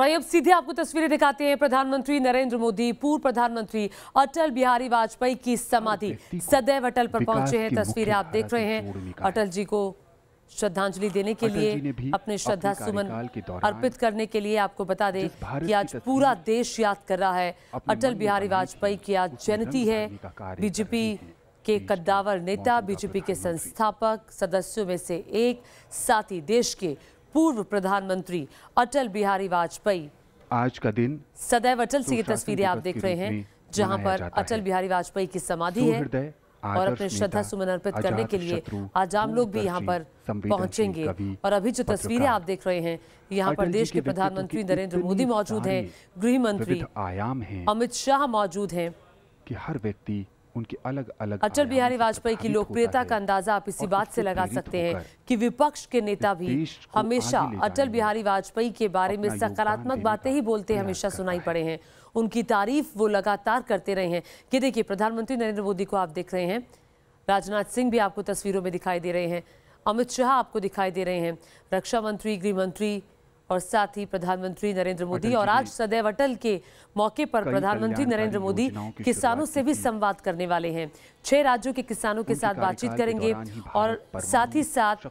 अब सीधे आपको तस्वीरें दिखाते हैं प्रधानमंत्री नरेंद्र मोदी पूर्व प्रधानमंत्री अटल बिहारी वाजपेयी की समाधि सदैव अटल पर पहुंचे हैं तस्वीरें आप देख रहे हैं अटल जी को श्रद्धांजलि देने के लिए अपने श्रद्धा सुमन अर्पित करने के लिए आपको बता दें कि आज पूरा देश याद कर रहा है अटल बिहारी वाजपेयी की आज जयंती है बीजेपी के कद्दावर नेता बीजेपी के संस्थापक सदस्यों में से एक साथ ही देश के पूर्व प्रधानमंत्री अटल बिहारी वाजपेयी आज का दिन सदैव अटल से ये तस्वीरें आप देख रहे हैं जहां पर अटल बिहारी वाजपेयी की समाधि है और अपने श्रद्धा सुमन अर्पित करने के लिए आज आम लोग भी यहाँ पर पहुंचेंगे और अभी जो तस्वीरें आप देख रहे हैं यहाँ पर देश के प्रधानमंत्री नरेंद्र मोदी मौजूद हैं गृह मंत्री अमित शाह मौजूद हैं कि हर व्यक्ति उनकी अलग अलग अटल बिहारी वाजपेयी की लोकप्रियता का अंदाजा आप इसी बात से लगा सकते हैं कि विपक्ष के नेता भी हमेशा अटल बिहारी वाजपेयी के बारे में सकारात्मक बातें ही बोलते हमेशा सुनाई पड़े हैं उनकी तारीफ वो लगातार करते रहे हैं कि देखिए प्रधानमंत्री नरेंद्र मोदी को आप देख रहे हैं राजनाथ सिंह भी आपको तस्वीरों में दिखाई दे रहे हैं अमित शाह आपको दिखाई दे रहे हैं रक्षा मंत्री गृह मंत्री और साथ ही प्रधानमंत्री नरेंद्र मोदी और आज सदैव अटल के मौके पर प्रधानमंत्री नरेंद्र मोदी किसानों से भी संवाद करने वाले हैं छह राज्यों के किसानों के साथ बातचीत करेंगे और साथ ही साथ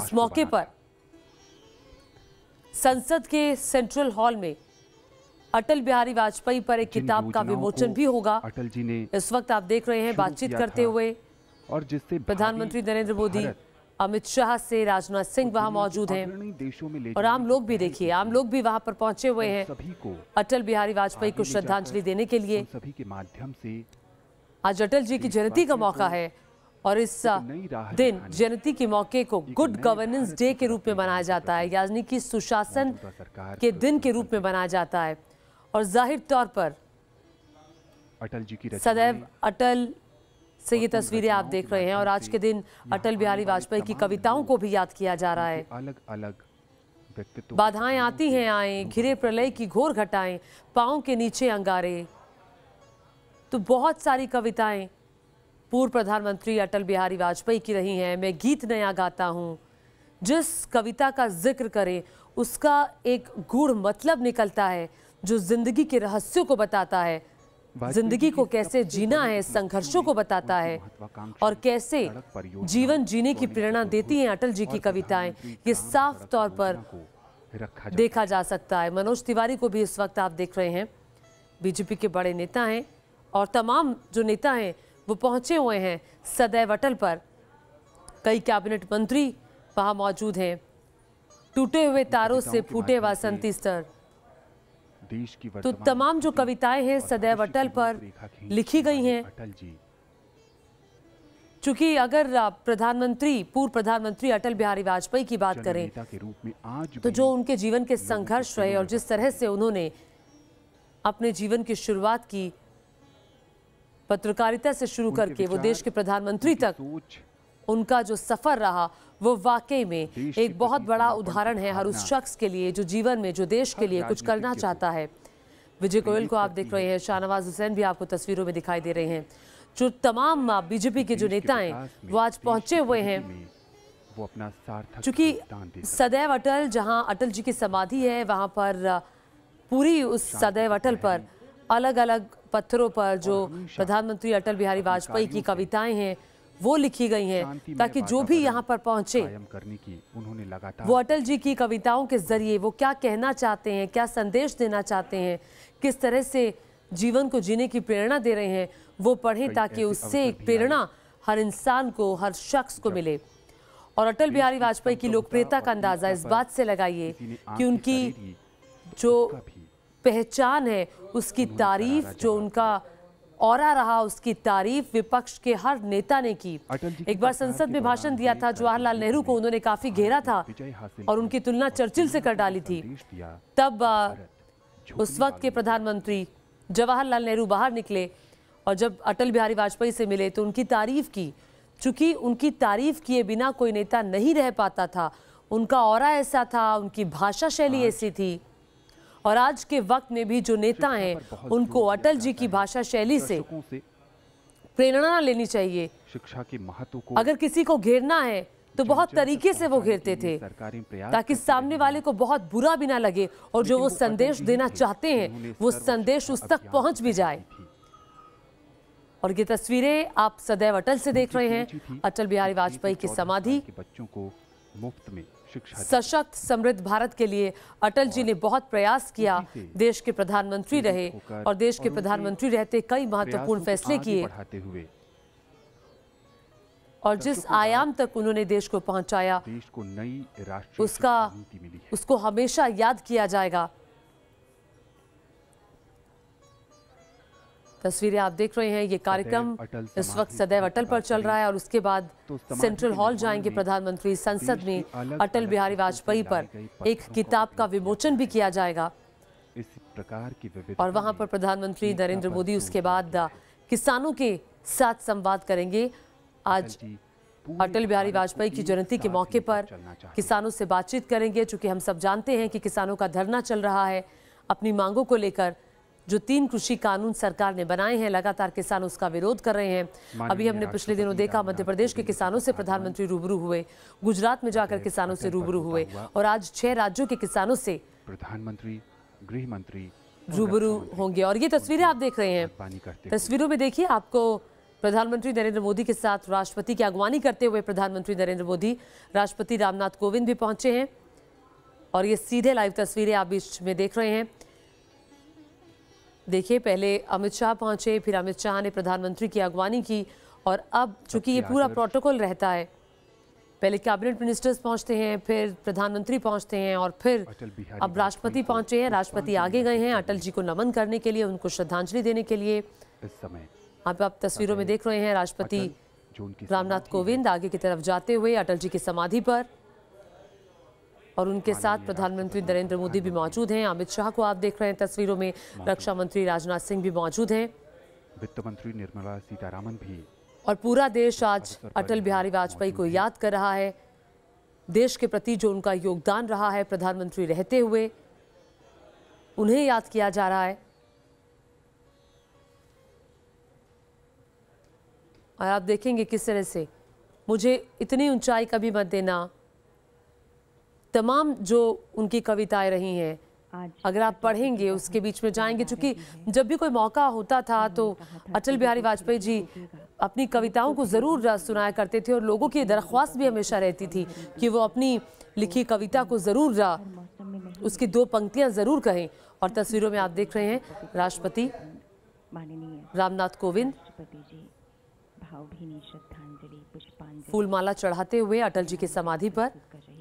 इस मौके पर संसद के सेंट्रल हॉल में अटल बिहारी वाजपेयी पर एक किताब का विमोचन भी होगा अटल जी ने इस वक्त आप देख रहे हैं बातचीत करते हुए और जिससे प्रधानमंत्री नरेंद्र मोदी अमित शाह से राजनाथ सिंह वहाँ मौजूद हैं और आम लोग भी देखिए आम लोग भी वहां पर पहुंचे हुए हैं सभी को अटल बिहारी वाजपेयी को श्रद्धांजलि देने के लिए सभी के माध्यम से आज अटल जी की जयंती का मौका है और इस दिन जयंती के मौके को गुड गवर्नेंस डे के रूप में मनाया जाता है यानी कि सुशासन के दिन के रूप में मनाया जाता है और जाहिर तौर पर अटल जी की सदैव अटल से ये तस्वीरें आप देख रहे हैं और आज के दिन अटल बिहारी वाजपेयी की कविताओं को भी याद किया जा रहा है अलग अलग बाधाएं आती हैं आए घिरे प्रलय की घोर घटाएं पाओ के नीचे अंगारे तो बहुत सारी कविताएं पूर्व प्रधानमंत्री अटल बिहारी वाजपेयी की रही हैं मैं गीत नया गाता हूँ जिस कविता का जिक्र करें उसका एक गूढ़ मतलब निकलता है जो ज़िंदगी के रहस्यों को बताता है जिंदगी को कैसे जीना है संघर्षों को बताता है और कैसे जीवन जीने की प्रेरणा देती हैं अटल जी की कविताएं ये साफ तौर पर देखा जा सकता है मनोज तिवारी को भी इस वक्त आप देख रहे हैं बीजेपी के बड़े नेता हैं और तमाम जो नेता हैं वो पहुंचे हुए हैं सदैव अटल पर कई कैबिनेट मंत्री वहाँ मौजूद हैं टूटे हुए तारों से फूटे वासंती स्तर देश की तो तमाम जो कविताएं हैं सदैव अटल पर लिखी गई हैं अटल जी चूंकि अगर प्रधानमंत्री पूर्व प्रधानमंत्री अटल बिहारी वाजपेयी की बात करें के रूप में आज तो जो उनके जीवन के संघर्ष रहे और जिस तरह से उन्होंने अपने जीवन की शुरुआत की पत्रकारिता से शुरू करके वो देश के प्रधानमंत्री तक उनका जो सफ़र रहा वो वाकई में एक बहुत बड़ा उदाहरण है हर उस शख्स के लिए जो जीवन में जो देश के लिए कुछ करना चाहता है विजय गोयल को आप देख रहे हैं शाहनवाज हुसैन भी आपको तस्वीरों में दिखाई दे रहे हैं जो तमाम बीजेपी के जो नेता हैं वो आज पहुंचे हुए हैं वो अपना सार्थक चूंकि सदैव अटल जहां अटल जी की समाधि है वहां पर पूरी उस सदैव अटल पर अलग अलग पत्थरों पर जो प्रधानमंत्री अटल बिहारी वाजपेयी की कविताएं हैं वो लिखी गई हैं ताकि जो भी यहाँ पर पहुंचे करने की उन्होंने लगातार वो अटल जी की कविताओं के जरिए वो क्या कहना चाहते हैं क्या संदेश देना चाहते हैं किस तरह से जीवन को जीने की प्रेरणा दे रहे हैं वो पढ़ें ताकि उससे एक प्रेरणा हर इंसान को हर शख्स को मिले और अटल बिहारी वाजपेयी की लोकप्रियता का अंदाज़ा इस बात से लगाइए कि उनकी जो पहचान है उसकी तारीफ जो उनका और रहा उसकी तारीफ विपक्ष के हर नेता ने की एक बार संसद में भाषण दिया था जवाहरलाल नेहरू को उन्होंने काफी घेरा था और उनकी तुलना चर्चिल से कर डाली थी तब उस वक्त के प्रधानमंत्री जवाहरलाल नेहरू बाहर निकले और जब अटल बिहारी वाजपेयी से मिले तो उनकी तारीफ की चूंकि उनकी तारीफ किए बिना कोई नेता नहीं रह पाता था उनका और ऐसा था उनकी भाषा शैली ऐसी थी और आज के वक्त में भी जो नेता हैं उनको अटल जी की भाषा शैली से प्रेरणा लेनी चाहिए शिक्षा के महत्व को अगर किसी को घेरना है तो बहुत तरीके से वो घेरते थे ताकि सामने वाले को बहुत बुरा भी ना लगे और जो वो संदेश देना चाहते हैं वो संदेश उस तक पहुंच भी जाए और ये तस्वीरें आप सदैव अटल से देख रहे हैं अटल बिहारी वाजपेयी की समाधि बच्चों को मुफ्त में शिक्षा सशक्त समृद्ध भारत के लिए अटल जी ने बहुत प्रयास किया देश के प्रधानमंत्री रहे और देश के प्रधानमंत्री रहते कई महत्वपूर्ण फैसले किए और जिस आयाम तक उन्होंने देश को पहुंचाया देश को नई राष्ट्रीय उसका उसको हमेशा याद किया जाएगा तस्वीरें आप देख रहे हैं ये कार्यक्रम इस वक्त सदैव अटल पर चल रहा है और उसके बाद तो सेंट्रल हॉल जाएंगे प्रधानमंत्री संसद में अटल बिहारी वाजपेयी पर एक किताब का विमोचन भी किया जाएगा इस प्रकार की और वहां पर प्रधानमंत्री नरेंद्र मोदी उसके बाद किसानों के साथ संवाद करेंगे आज अटल बिहारी वाजपेयी की जयंती के मौके पर किसानों से बातचीत करेंगे चूंकि हम सब जानते हैं कि किसानों का धरना चल रहा है अपनी मांगों को लेकर जो तीन कृषि कानून सरकार ने बनाए हैं लगातार किसान उसका विरोध कर रहे हैं अभी हमने पिछले दिनों देखा मध्य प्रदेश के किसानों से प्रधानमंत्री रूबरू हुए गुजरात में जाकर किसानों से रूबरू हुए और आज छह राज्यों के किसानों से प्रधानमंत्री गृह मंत्री रूबरू होंगे और ये तस्वीरें आप देख रहे हैं तस्वीरों में देखिए आपको प्रधानमंत्री नरेंद्र मोदी के साथ राष्ट्रपति की अगवानी करते हुए प्रधानमंत्री नरेंद्र मोदी राष्ट्रपति रामनाथ कोविंद भी पहुंचे हैं और ये सीधे लाइव तस्वीरें आप बीच में देख रहे हैं देखिए पहले अमित शाह पहुंचे फिर अमित शाह ने प्रधानमंत्री की अगवानी की और अब चूंकि ये पूरा प्रोटोकॉल रहता है पहले कैबिनेट मिनिस्टर्स पहुंचते हैं फिर प्रधानमंत्री पहुंचते हैं और फिर अब राष्ट्रपति पहुंचे हैं राष्ट्रपति आगे गए हैं अटल जी को नमन करने के लिए उनको श्रद्धांजलि देने के लिए यहाँ समय आप आप तस्वीरों में देख रहे हैं राष्ट्रपति रामनाथ कोविंद आगे की तरफ जाते हुए अटल जी की समाधि पर और उनके साथ प्रधानमंत्री नरेंद्र मोदी भी मौजूद हैं अमित शाह को आप देख रहे हैं तस्वीरों में रक्षा मंत्री राजनाथ सिंह भी मौजूद हैं वित्त मंत्री निर्मला सीतारामन भी और पूरा देश आज अटल बिहारी वाजपेयी को याद कर रहा है देश के प्रति जो उनका योगदान रहा है प्रधानमंत्री रहते हुए उन्हें याद किया जा रहा है और आप देखेंगे किस तरह से मुझे इतनी ऊंचाई कभी मत देना तमाम जो उनकी कविताएं रही हैं अगर आप पढ़ेंगे उसके बीच में जाएंगे हाँ, क्योंकि जब भी कोई मौका होता था हाँ, तो अटल बिहारी वाजपेयी जी अपनी कविताओं को ज़रूर सुनाया करते थे और लोगों की दरख्वास्त भी हमेशा रहती थी कि वो अपनी लिखी कविता को ज़रूर उसकी दो पंक्तियाँ ज़रूर कहें और तस्वीरों में आप देख रहे हैं राष्ट्रपति रामनाथ कोविंद फूलमाला चढ़ाते हुए अटल जी की समाधि पर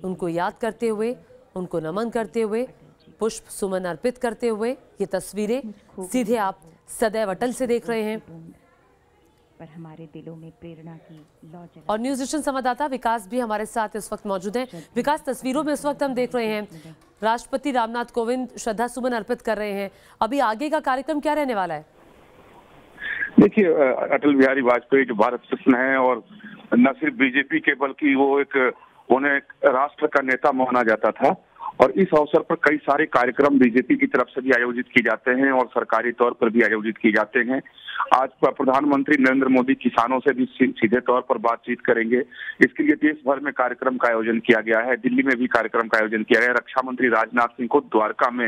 उनको याद करते हुए उनको नमन करते हुए पुष्प सुमन अर्पित करते हुए ये तस्वीरें सीधे आप सदैव अटल से देख रहे हैं पर हमारे दिलों में प्रेरणा की और न्यूज एशन संवाददाता विकास भी हमारे साथ इस वक्त मौजूद है विकास तस्वीरों में इस वक्त हम देख रहे हैं राष्ट्रपति रामनाथ कोविंद श्रद्धा सुमन अर्पित कर रहे हैं अभी आगे का कार्यक्रम क्या रहने वाला है देखिए अटल बिहारी वाजपेयी जो भारत रत्न है और न सिर्फ बीजेपी के बल्कि वो एक उन्हें राष्ट्र का नेता माना जाता था और इस अवसर पर कई सारे कार्यक्रम बीजेपी की तरफ से भी आयोजित किए जाते हैं और सरकारी तौर पर भी आयोजित किए जाते हैं आज प्रधानमंत्री नरेंद्र मोदी किसानों से भी सीधे तौर पर बातचीत करेंगे इसके लिए देश भर में कार्यक्रम का आयोजन किया गया है दिल्ली में भी कार्यक्रम का आयोजन किया गया है रक्षा मंत्री राजनाथ सिंह को द्वारका में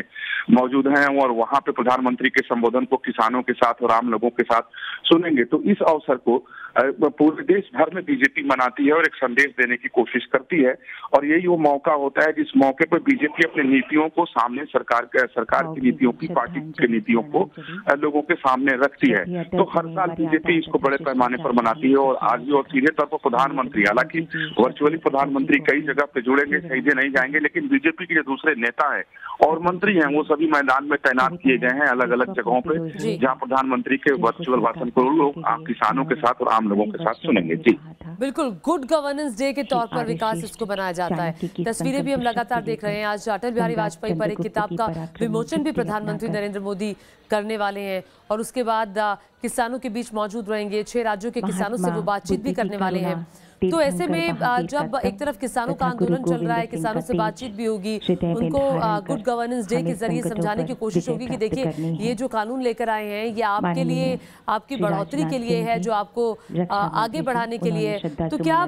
मौजूद है और वहां पे प्रधानमंत्री के संबोधन को किसानों के साथ और आम लोगों के साथ सुनेंगे तो इस अवसर को पूरे देश भर में बीजेपी मनाती है और एक संदेश देने की कोशिश करती है और यही वो मौका होता है जिस मौके पर बीजेपी अपनी नीतियों को सामने सरकार सरकार की नीतियों की पार्टी हाँ, की नीतियों हाँ, को लोगों के सामने रखती है तो हर साल बीजेपी इसको बड़े पैमाने पर मनाती है और तो आज भी और सीधे तौर पर अच्छा प्रधानमंत्री हालांकि वर्चुअली प्रधानमंत्री कई जगह पे जुड़ेंगे सीधे नहीं जाएंगे लेकिन बीजेपी के जो दूसरे नेता है और मंत्री हैं वो सभी मैदान में तैनात किए गए हैं अलग अलग जगहों पर जहाँ प्रधानमंत्री के वर्चुअल भाषण को लोग किसानों के साथ और आम लोगों के साथ सुनेंगे जी बिल्कुल गुड गवर्नेंस डे के तौर पर विकास इसको बनाया जाता है तस्वीरें भी हम लगातार देख रहे हैं आज अटल बिहारी वाजपेयी पर एक किताब का विमोचन भी प्रधानमंत्री नरेंद्र मोदी करने वाले हैं और उसके बाद किसानों के बीच मौजूद रहेंगे छह राज्यों के किसानों से वो बातचीत भी करने वाले हैं तो ऐसे में जब एक तरफ किसानों का आंदोलन चल रहा है किसानों से बातचीत भी होगी उनको गुड गवर्नेंस डे के जरिए समझाने की कोशिश होगी कि देखिए ये जो कानून लेकर आए हैं ये आपके लिए आपकी बढ़ोतरी के लिए है जो आपको आगे बढ़ाने के लिए है तो क्या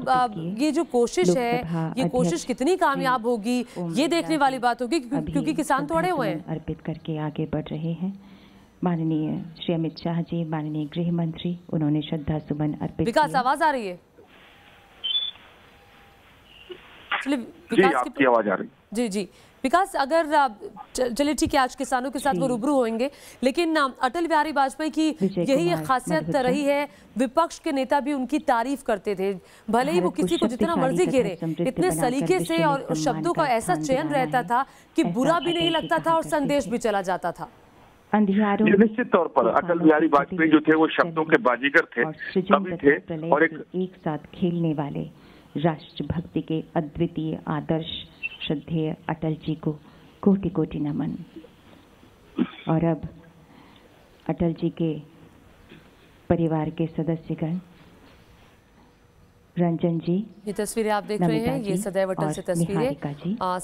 ये जो कोशिश है ये कोशिश कितनी कामयाब होगी ये देखने वाली बात होगी क्योंकि किसान थोड़े हुए हैं अर्पित करके आगे बढ़ रहे हैं माननीय श्री अमित शाह जी माननीय गृह मंत्री उन्होंने श्रद्धा सुमन अर्पित विकास आवाज आ रही है मतलब विकास आवाज आ रही जी जी विकास अगर चलिए ठीक है आज किसानों के साथ वो रूबरू होंगे लेकिन अटल बिहारी वाजपेयी की यही एक खासियत रही है विपक्ष के नेता भी उनकी तारीफ करते थे भले ही वो किसी को जितना मर्जी घेरे इतने सलीके से और शब्दों का ऐसा चयन रहता था कि बुरा भी नहीं लगता था और संदेश भी चला जाता था निश्चित तौर पर अटल बिहारी वाजपेयी जो थे वो शब्दों के बाजीगर थे और एक साथ खेलने वाले राष्ट्र भक्ति के अद्वितीय आदर्श श्रद्धेय अटल जी को कोटि कोटि नमन और अब अटल जी के परिवार के सदस्यगण रंजन जी ये तस्वीरें आप देख रहे हैं ये सदैव अटल से तस्वीरें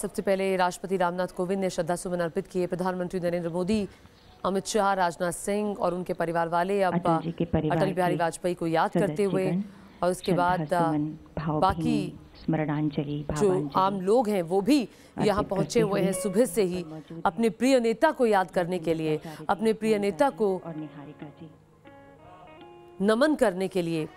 सबसे पहले राष्ट्रपति रामनाथ कोविंद ने श्रद्धा सुमन अर्पित किए प्रधानमंत्री नरेंद्र मोदी अमित शाह राजनाथ सिंह और उनके परिवार वाले अब अटल बिहारी वाजपेयी को याद करते हुए और उसके बाद बाकी स्मरणांजलि जो आम लोग हैं वो भी यहाँ पहुँचे हुए हैं सुबह से ही अपने प्रिय नेता को याद करने के लिए अपने प्रिय नेता को नमन करने के लिए